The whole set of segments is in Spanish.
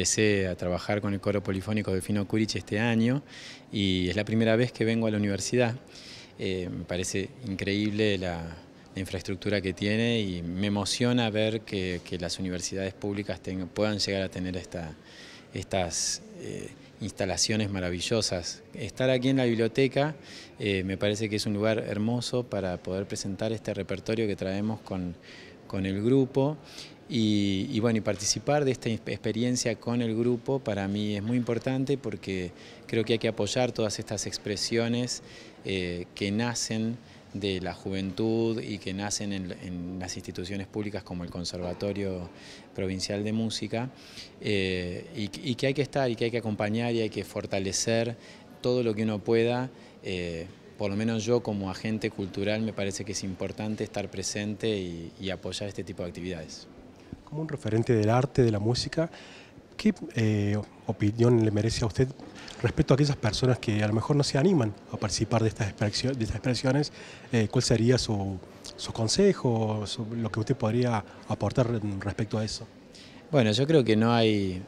Empecé a trabajar con el coro polifónico de Fino Curich este año y es la primera vez que vengo a la universidad. Eh, me parece increíble la, infraestructura que tiene y me emociona ver que, las universidades públicas puedan llegar a tener estas eh, instalaciones maravillosas. Estar aquí en la biblioteca eh, me parece que es un lugar hermoso para poder presentar este repertorio que traemos con con el grupo y, bueno, y participar de esta experiencia con el grupo para mí es muy importante porque creo que hay que apoyar todas estas expresiones eh, que nacen de la juventud y que nacen en, las instituciones públicas como el Conservatorio Provincial de Música eh, y, que hay que estar y que hay que acompañar y hay que fortalecer todo lo que uno pueda eh, por lo menos yo como agente cultural me parece que es importante estar presente y, apoyar este tipo de actividades. Como un referente del arte, de la música, ¿qué eh, opinión le merece a usted respecto a aquellas personas que a lo mejor no se animan a participar de estas expresiones? Eh, ¿Cuál sería su, consejo, lo que usted podría aportar respecto a eso? Bueno, yo creo que no hay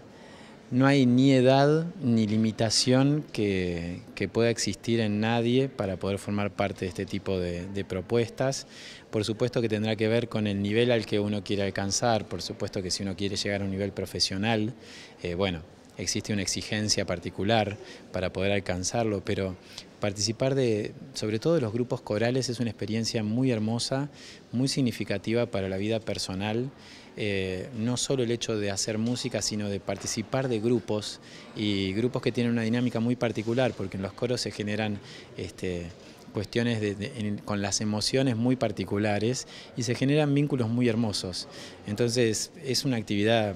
no hay ni edad ni limitación que, pueda existir en nadie para poder formar parte de este tipo de, propuestas. Por supuesto que tendrá que ver con el nivel al que uno quiere alcanzar, por supuesto que si uno quiere llegar a un nivel profesional, eh, bueno, existe una exigencia particular para poder alcanzarlo, pero participar de, sobre todo de los grupos corales es una experiencia muy hermosa, muy significativa para la vida personal, eh, no solo el hecho de hacer música, sino de participar de grupos y grupos que tienen una dinámica muy particular, porque en los coros se generan... Este, cuestiones con las emociones muy particulares y se generan vínculos muy hermosos. Entonces es una actividad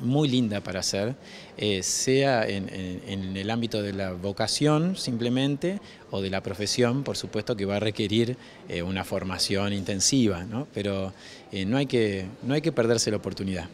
muy linda para hacer, eh, sea en, el ámbito de la vocación simplemente o de la profesión, por supuesto que va a requerir eh, una formación intensiva, ¿no? pero eh, no hay que perderse la oportunidad.